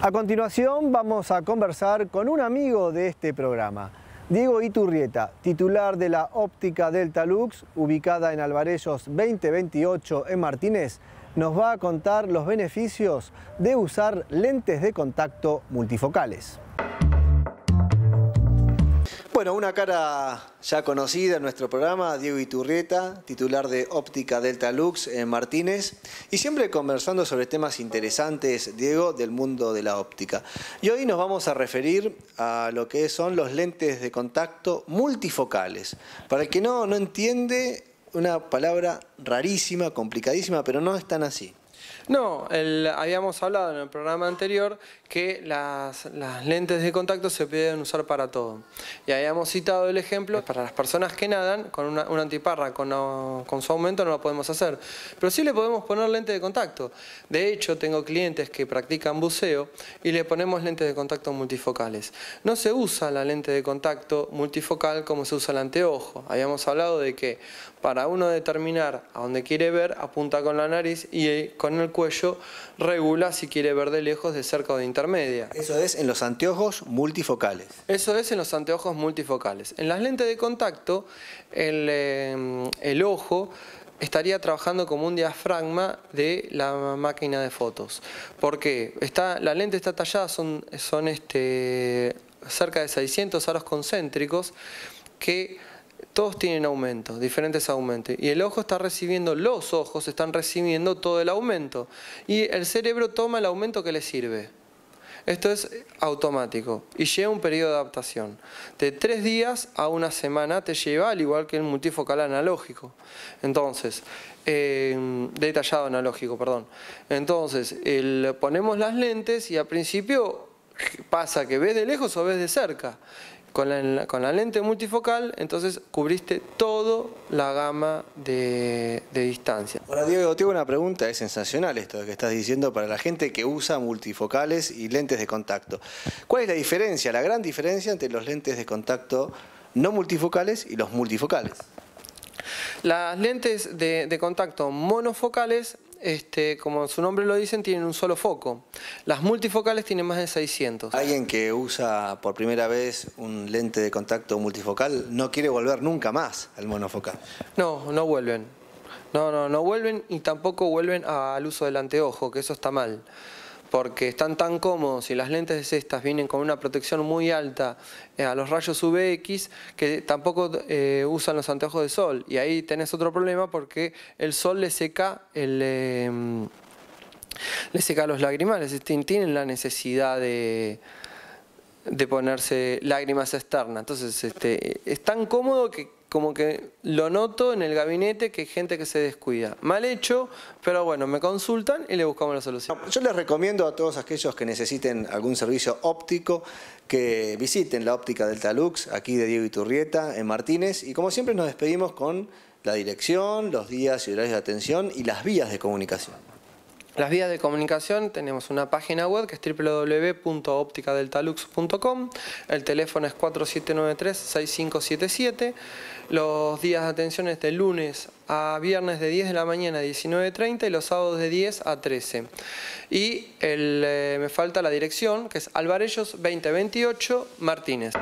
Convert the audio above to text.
A continuación vamos a conversar con un amigo de este programa, Diego Iturrieta, titular de la óptica Delta Lux, ubicada en Alvarellos 2028 en Martínez, nos va a contar los beneficios de usar lentes de contacto multifocales. Bueno, una cara ya conocida en nuestro programa, Diego Iturrieta, titular de Óptica Delta Lux en Martínez, y siempre conversando sobre temas interesantes, Diego, del mundo de la óptica. Y hoy nos vamos a referir a lo que son los lentes de contacto multifocales. Para el que no, no entiende, una palabra rarísima, complicadísima, pero no es tan así. No, habíamos hablado en el programa anterior que las, lentes de contacto se pueden usar para todo. Y habíamos citado el ejemplo, para las personas que nadan, con una, antiparra, con, su aumento no lo podemos hacer. Pero sí le podemos poner lente de contacto. De hecho, tengo clientes que practican buceo y le ponemos lentes de contacto multifocales. No se usa la lente de contacto multifocal como se usa el anteojo. Habíamos hablado de que para uno determinar a dónde quiere ver, apunta con la nariz y con el cuello regula si quiere ver de lejos, de cerca o de intermedia. Eso es en los anteojos multifocales. Eso es en los anteojos multifocales. En las lentes de contacto, el, em, ojo estaría trabajando como un diafragma de la máquina de fotos. Porque está, la lente está tallada, son, son este, cerca de 600 aros concéntricos que todos tienen aumento, diferentes aumentos. Y el ojo está recibiendo, los ojos están recibiendo todo el aumento. Y el cerebro toma el aumento que le sirve. Esto es automático y lleva un periodo de adaptación. De tres días a una semana te lleva, al igual que el multifocal analógico. Entonces, em, detallado analógico, perdón. Entonces, ponemos las lentes y al principio pasa que ves de lejos o ves de cerca. Con la, con la, lente multifocal, entonces cubriste toda la gama de, de, distancia. Ahora, Diego, tengo una pregunta, es sensacional esto que estás diciendo para la gente que usa multifocales y lentes de contacto. ¿Cuál es la diferencia, la gran diferencia entre los lentes de contacto no multifocales y los multifocales? Las lentes de, contacto monofocales este, como su nombre lo dicen, tienen un solo foco. Las multifocales tienen más de 600. Alguien que usa por primera vez un lente de contacto multifocal no quiere volver nunca más al monofocal. No, no vuelven. No, no, no vuelven y tampoco vuelven al uso del anteojo, que eso está mal porque están tan cómodos y las lentes estas vienen con una protección muy alta eh, a los rayos UVX que tampoco eh, usan los anteojos de sol. Y ahí tenés otro problema porque el sol le seca el... Em, le seca los lagrimales, tienen la necesidad de, de ponerse lágrimas externas. Entonces, este, es tan cómodo que como que lo noto en el gabinete que hay gente que se descuida. Mal hecho, pero bueno, me consultan y le buscamos la solución. Yo les recomiendo a todos aquellos que necesiten algún servicio óptico que visiten la óptica Delta Lux, aquí de Diego Iturrieta, en Martínez. Y como siempre nos despedimos con la dirección, los días y horarios de atención y las vías de comunicación. Las vías de comunicación tenemos una página web que es www.opticadeltalux.com, el teléfono es 4793-6577, los días de atención es de lunes a viernes de 10 de la mañana a 19.30 y los sábados de 10 a 13. Y eh, me falta la dirección que es Alvarellos 2028 Martínez.